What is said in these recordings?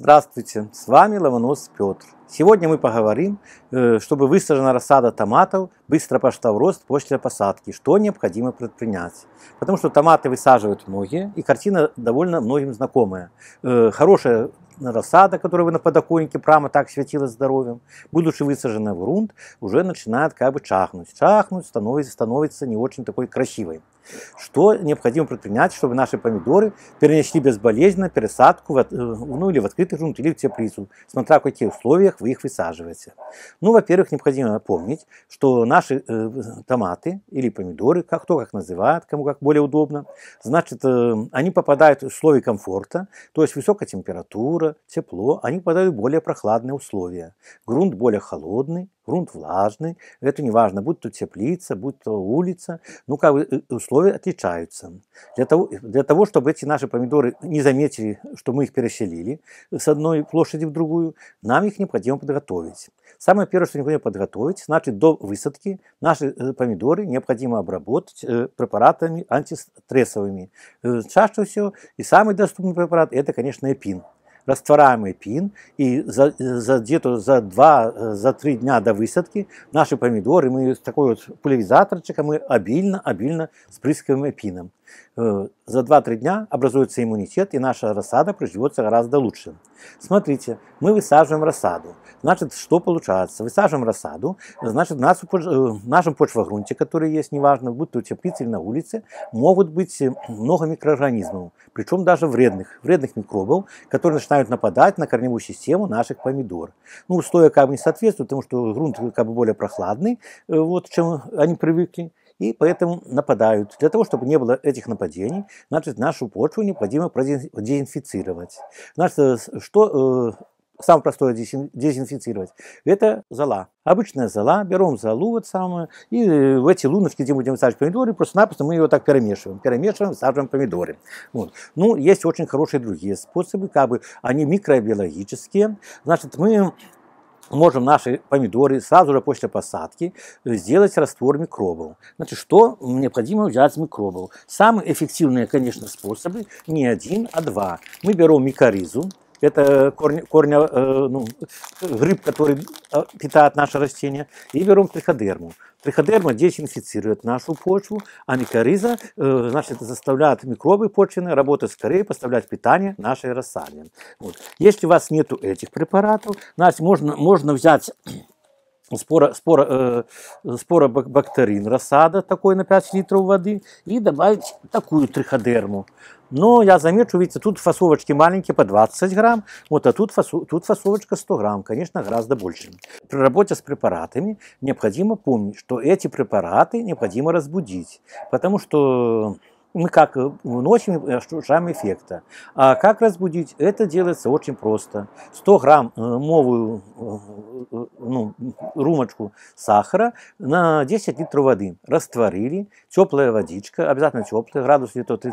Здравствуйте, с вами Ломонос Петр. Сегодня мы поговорим, э, чтобы высажена рассада томатов быстро пошла в рост после посадки, что необходимо предпринять. Потому что томаты высаживают многие, и картина довольно многим знакомая. Э, хорошая рассада, которая вы на подоконнике прямо так светила здоровьем, будучи высажена в грунт, уже начинает как бы чахнуть. Чахнуть, становится, становится не очень такой красивой. Что необходимо предпринять, чтобы наши помидоры перенесли безболезненно пересадку в, э, ну, или в открытый грунт, или в теплицу, смотря в каких условиях вы их высаживаете. Ну, во-первых, необходимо помнить, что наши э, томаты или помидоры, как кто как называет, кому как более удобно, значит, э, они попадают в условия комфорта, то есть высокая температура, тепло, они попадают в более прохладные условия. Грунт более холодный, грунт влажный, это не важно, будь то теплица, будь то улица, ну как бы э, условия отличаются. Для того, э, для того, чтобы эти наши помидоры не заметили, что мы их переселили с одной площади в другую, нам их необходимо подготовить. Самое первое, что необходимо подготовить, значит до высадки наши э, помидоры необходимо обработать препаратами антистрессовыми. Чаще всего и самый доступный препарат это, конечно, эпин растворяемый пин, и за, за где-то за два за три дня до высадки наши помидоры, мы с такой вот пульверизаторчиком а мы обильно-обильно спрыскиваем пином. Э, за два-три дня образуется иммунитет, и наша рассада приживется гораздо лучше. Смотрите, мы высаживаем рассаду. Значит, что получается? Высаживаем рассаду, значит, в, нас, э, в нашем почвогрунте, который есть, неважно, будь то теплице или на улице, могут быть э, много микроорганизмов, причем даже вредных, вредных микробов, которые начинают начинают нападать на корневую систему наших помидор. Ну, условия как бы не соответствуют, потому что грунт как бы более прохладный, э, вот, чем они привыкли и поэтому нападают. Для того, чтобы не было этих нападений, значит, нашу почву необходимо продезинфицировать. Значит, э, что э, Самое простое дезинфицировать. Это зала Обычная зала Берем залу вот самую. И в эти луночки, где будем сажать помидоры, просто-напросто мы ее так перемешиваем. Перемешиваем, сажаем помидоры. Вот. Ну, есть очень хорошие другие способы. Как бы они микробиологические. Значит, мы можем наши помидоры сразу же после посадки сделать раствор микробов. Значит, что необходимо взять с микробов? Самые эффективные, конечно, способы не один, а два. Мы берем микоризу, это корня, корня э, ну, рыб, которые э, питают наше растение, и берем триходерму. Триходерма дезинфицирует нашу почву, а микориза э, значит, заставляет микробы почвенные работать скорее, поставлять питание нашей рассаде. Вот. Если у вас нет этих препаратов, значит, можно, можно взять спора, спора, э, споробактерин рассада такой на 5 литров воды и добавить такую триходерму. Но я замечу, видите, тут фасовочки маленькие по 20 грамм, вот, а тут, фасу, тут фасовочка 100 грамм, конечно, гораздо больше. При работе с препаратами необходимо помнить, что эти препараты необходимо разбудить, потому что мы как э, вносим, ждем э, эффекта. А как разбудить? Это делается очень просто. 100 грамм э, мовую ну, румочку сахара на 10 литров воды. Растворили, теплая водичка, обязательно теплая, градус где-то 35-40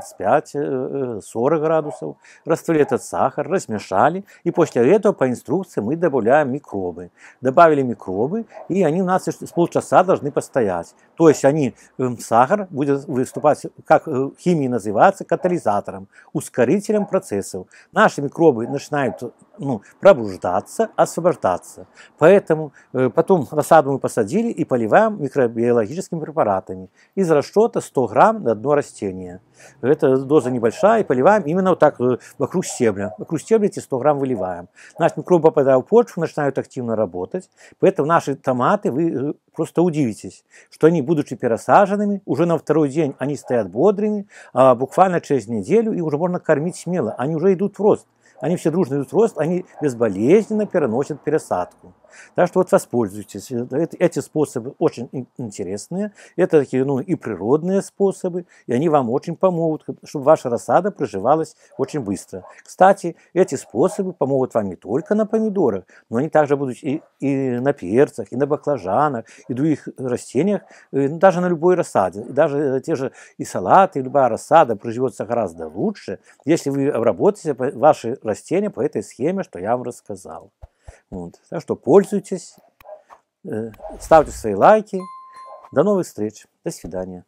э, э, градусов. Растворили этот сахар, размешали, и после этого по инструкции мы добавляем микробы. Добавили микробы, и они у нас с полчаса должны постоять. То есть они, эм, сахар будет выступать, как в э, химии называется, катализатором, ускорителем процессов. Наши микробы начинают ну, пробуждаться, освобождаться. Поэтому э, потом рассаду мы посадили и поливаем микробиологическими препаратами. Из расчета 100 грамм на одно растение. Это доза небольшая, и поливаем именно вот так э, вокруг стебля. Вокруг стебля эти 100 грамм выливаем. Наши микробы, попадая в почву, начинают активно работать. Поэтому наши томаты, вы э, просто удивитесь, что они, будучи пересаженными, уже на второй день они стоят бодрыми, а буквально через неделю и уже можно кормить смело. Они уже идут в рост. Они все дружно идут рост, они безболезненно переносят пересадку. Так что вот воспользуйтесь. Эти способы очень интересные. Это такие ну, и природные способы, и они вам очень помогут, чтобы ваша рассада проживалась очень быстро. Кстати, эти способы помогут вам не только на помидорах, но они также будут и, и на перцах, и на баклажанах, и других растениях, и э, ну, даже на любой рассаде. даже э, те же и салаты, и любая рассада проживется гораздо лучше, если вы обработаете ваши растения по этой схеме, что я вам рассказал. Вот. Так что пользуйтесь, э, ставьте свои лайки. До новых встреч. До свидания.